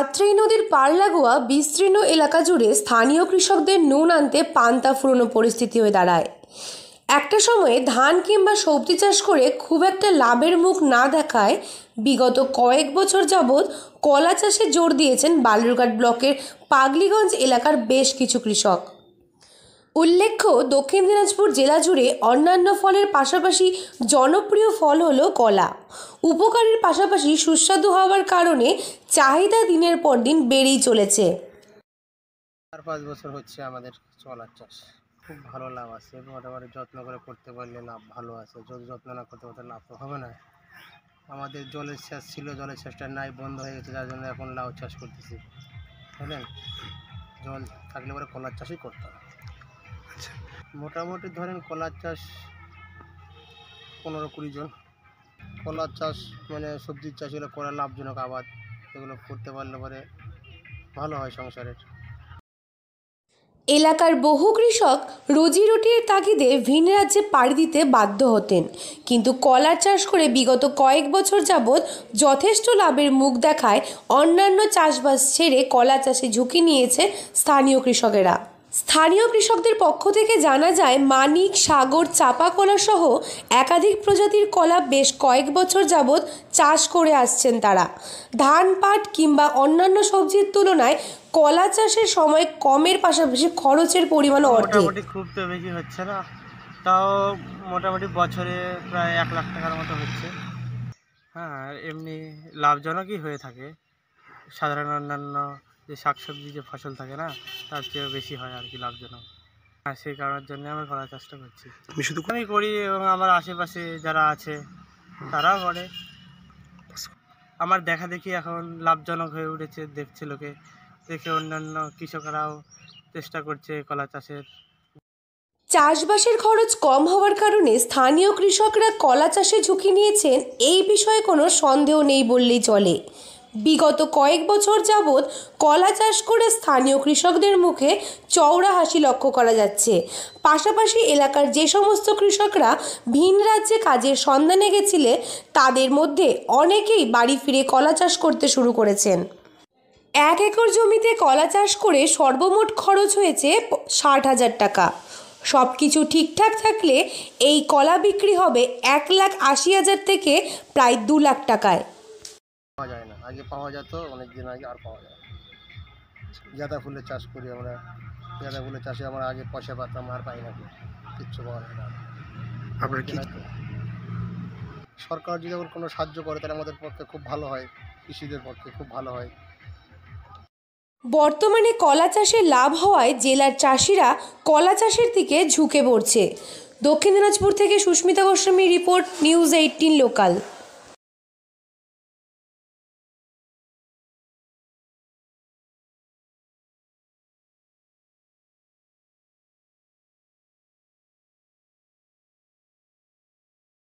আত্রেই নদীর পার লাগোয়া বিস্তীর্ণ এলাকা জুড়ে স্থানীয় কৃষকদের নুন আনতে পান্তা ফুরনো পরিস্থিতি হয়ে দাঁড়ায় একটা সময়ে ধান কিংবা সবজি চাষ করে খুব একটা লাভের মুখ না দেখায় বিগত কয়েক বছর যাবৎ কলা চাষে জোর দিয়েছেন বালুরঘাট ব্লকের পাগলিগঞ্জ এলাকার বেশ কিছু কৃষক উল্লেখ্য দক্ষিণ দিনাজপুর জেলা জুড়ে অন্যান্য ফলের পাশাপাশি জনপ্রিয় ফল হল কলা উপকারের পাশাপাশি সুস্বাদু হওয়ার কারণে চাহিদা দিনের পর দিন বেড়েই চলেছে চার পাঁচ বছর হচ্ছে আমাদের চলার চাষ খুব ভালো লাভ আছে মোটামুটি যত্ন করে করতে পারলে লাভ ভালো আছে যদি যত্ন না করতে পারলে লাভ তো হবে না আমাদের জলের চাষ ছিল জলের চাষটা নাই বন্ধ হয়ে গেছে যার জন্য এখন লাউ চাষ করতেছি বুঝলেন জল থাকলে পরে কলার চাষই করতে হবে হচ্ছে মোটামুটি ধরেন কলার চাষ পনেরো কুড়ি জন কলার চাষ মানে সবজির চাষ এগুলো করা লাভজনক আবাদ এগুলো করতে পারলে পরে ভালো হয় সংসারের এলাকার বহু কৃষক রুজি রুটির তাগিদে ভিন রাজ্যে পাড়ি দিতে বাধ্য হতেন কিন্তু কলার চাষ করে বিগত কয়েক বছর যাবৎ যথেষ্ট লাভের মুখ দেখায় অন্যান্য চাষবাস ছেড়ে কলা চাষে ঝুঁকি নিয়েছে স্থানীয় কৃষকেরা স্থানীয় কৃষকদের পক্ষ থেকে জানা যায় মানিক সাগর চাপা কলা সহ একাধিক প্রজাতির কলা বেশ কয়েক বছর যাবৎ চাষ করে আসছেন তারা ধান পাট কিংবা অন্যান্য সবজির তুলনায় কলা চাষের সময় কমের পাশাপাশি খরচের পরিমাণ খুব তো বেশি হচ্ছে না তাও মোটামুটি বছরে প্রায় এক লাখ টাকার মতো হচ্ছে হ্যাঁ এমনি লাভজনকই হয়ে থাকে সাধারণ অন্যান্য যে শাকসবজি যে ফসল থাকে না তার চেয়ে বেশি হয় আর কি লাভজনক হ্যাঁ সেই কারণের জন্য আমি করার চেষ্টা করছি আমি শুধু আমি করি এবং আমার আশেপাশে যারা আছে তারাও করে আমার দেখা দেখি এখন লাভজনক হয়ে উঠেছে দেখছে লোকে দেখে অন্যান্য কৃষকরাও চেষ্টা করছে কলা চাষের চাষবাসের খরচ কম হওয়ার কারণে স্থানীয় কৃষকরা কলা চাষে ঝুঁকি নিয়েছেন এই বিষয়ে কোনো সন্দেহ নেই বললেই চলে বিগত কয়েক বছর যাবৎ কলা চাষ করে স্থানীয় কৃষকদের মুখে চওড়া হাসি লক্ষ্য করা যাচ্ছে পাশাপাশি এলাকার যে সমস্ত কৃষকরা ভিন রাজ্যে কাজের সন্ধানে গেছিলে তাদের মধ্যে অনেকেই বাড়ি ফিরে কলা চাষ করতে শুরু করেছেন এক একর জমিতে কলা চাষ করে সর্বমোট খরচ হয়েছে ষাট হাজার টাকা সব কিছু ঠিকঠাক থাকলে এই কলা বিক্রি হবে এক লাখ আশি হাজার থেকে প্রায় দু লাখ টাকায় আগে পাওয়া যেত অনেক দিন আগে আর পাওয়া যায় গাঁদা ফুলের চাষ করি আমরা গাঁদা ফুলের চাষে আমরা আগে পয়সা পাতাম আর পাই না কিচ্ছু পাওয়া যায় না সরকার যদি এখন কোনো সাহায্য করে তাহলে আমাদের পক্ষে খুব ভালো হয় কৃষিদের পক্ষে খুব ভালো হয় বর্তমানে কলা চাষে লাভ হওয়ায় জেলার চাষিরা কলা চাষের দিকে ঝুঁকে পড়ছে দক্ষিণ দিনাজপুর থেকে সুস্মিতা গোস্বামীর রিপোর্ট নিউজ এইটিন লোকাল